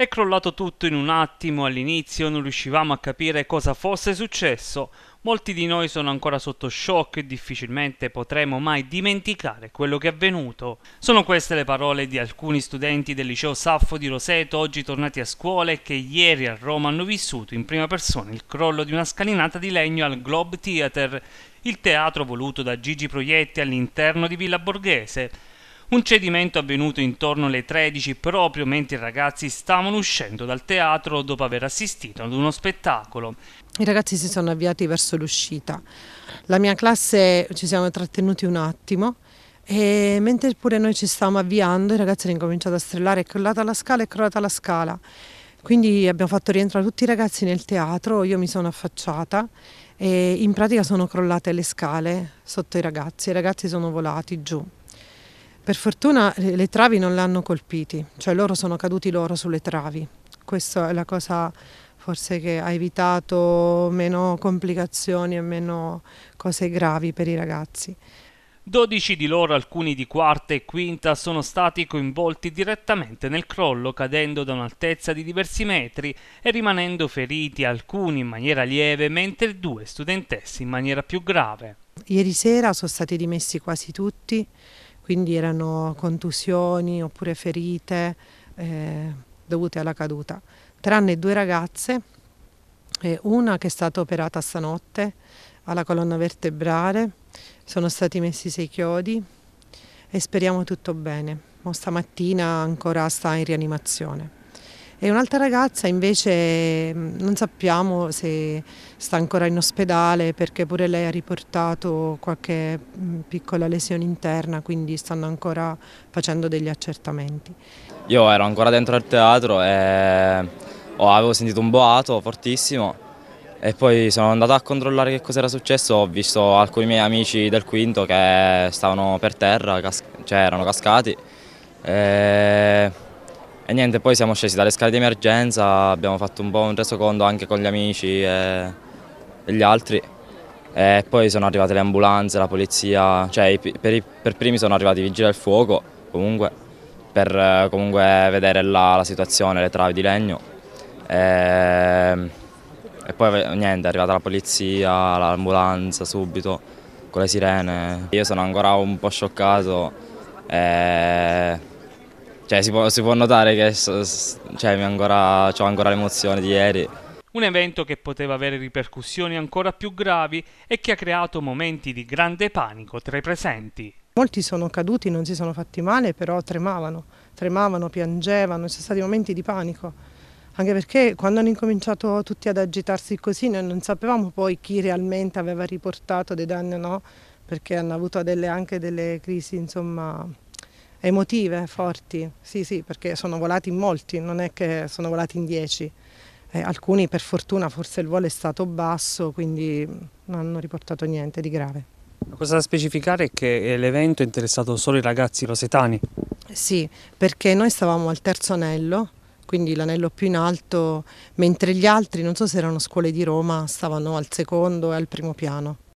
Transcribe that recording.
È crollato tutto in un attimo, all'inizio non riuscivamo a capire cosa fosse successo, molti di noi sono ancora sotto shock e difficilmente potremo mai dimenticare quello che è avvenuto. Sono queste le parole di alcuni studenti del liceo Saffo di Roseto, oggi tornati a scuola e che ieri a Roma hanno vissuto in prima persona il crollo di una scalinata di legno al Globe Theater, il teatro voluto da Gigi Proietti all'interno di Villa Borghese un cedimento avvenuto intorno alle 13 proprio mentre i ragazzi stavano uscendo dal teatro dopo aver assistito ad uno spettacolo. I ragazzi si sono avviati verso l'uscita. La mia classe ci siamo trattenuti un attimo e mentre pure noi ci stavamo avviando i ragazzi hanno incominciato a strillare è crollata la scala, è crollata la scala. Quindi abbiamo fatto rientrare tutti i ragazzi nel teatro, io mi sono affacciata e in pratica sono crollate le scale sotto i ragazzi, i ragazzi sono volati giù. Per fortuna eh, le travi non l'hanno colpiti, cioè loro sono caduti loro sulle travi. Questa è la cosa forse che ha evitato meno complicazioni e meno cose gravi per i ragazzi. 12 di loro, alcuni di quarta e quinta, sono stati coinvolti direttamente nel crollo, cadendo da un'altezza di diversi metri e rimanendo feriti, alcuni in maniera lieve, mentre due studentesse in maniera più grave. Ieri sera sono stati dimessi quasi tutti, quindi erano contusioni oppure ferite eh, dovute alla caduta, tranne due ragazze, eh, una che è stata operata stanotte alla colonna vertebrale, sono stati messi sei chiodi e speriamo tutto bene. Ma stamattina ancora sta in rianimazione e un'altra ragazza invece mm, non sappiamo se sta ancora in ospedale perché pure lei ha riportato qualche mm, piccola lesione interna, quindi stanno ancora facendo degli accertamenti. Io ero ancora dentro al teatro e avevo sentito un boato fortissimo e poi sono andato a controllare che cosa era successo, ho visto alcuni miei amici del quinto che stavano per terra, cas cioè erano cascati. E e niente, poi siamo scesi dalle scale di emergenza, abbiamo fatto un po' un resoconto anche con gli amici e gli altri. E poi sono arrivate le ambulanze, la polizia, cioè per, i, per primi sono arrivati i vigili del fuoco comunque, per eh, comunque vedere la, la situazione, le travi di legno. E, ehm, e poi niente, è arrivata la polizia, l'ambulanza subito, con le sirene. Io sono ancora un po' scioccato. E, eh, cioè, si, può, si, può, notare che cioè, ancora, ho ancora l'emozione di ieri. Un evento che poteva avere ripercussioni ancora più gravi e che ha creato momenti di grande panico tra i presenti. Molti sono caduti, non si sono fatti male, però tremavano, tremavano, piangevano, ci sono stati momenti di panico. Anche perché quando hanno incominciato tutti ad agitarsi così noi non sapevamo poi chi realmente aveva riportato dei danni o no, perché hanno avuto delle, anche delle crisi insomma, emotive forti, sì sì, perché sono volati in molti, non è che sono volati in dieci. Eh, alcuni per fortuna forse il volo è stato basso, quindi non hanno riportato niente di grave. La cosa da specificare è che eh, l'evento è interessato solo i ragazzi rosetani. Eh, sì, perché noi stavamo al terzo anello, quindi l'anello più in alto, mentre gli altri, non so se erano scuole di Roma, stavano al secondo e al primo piano.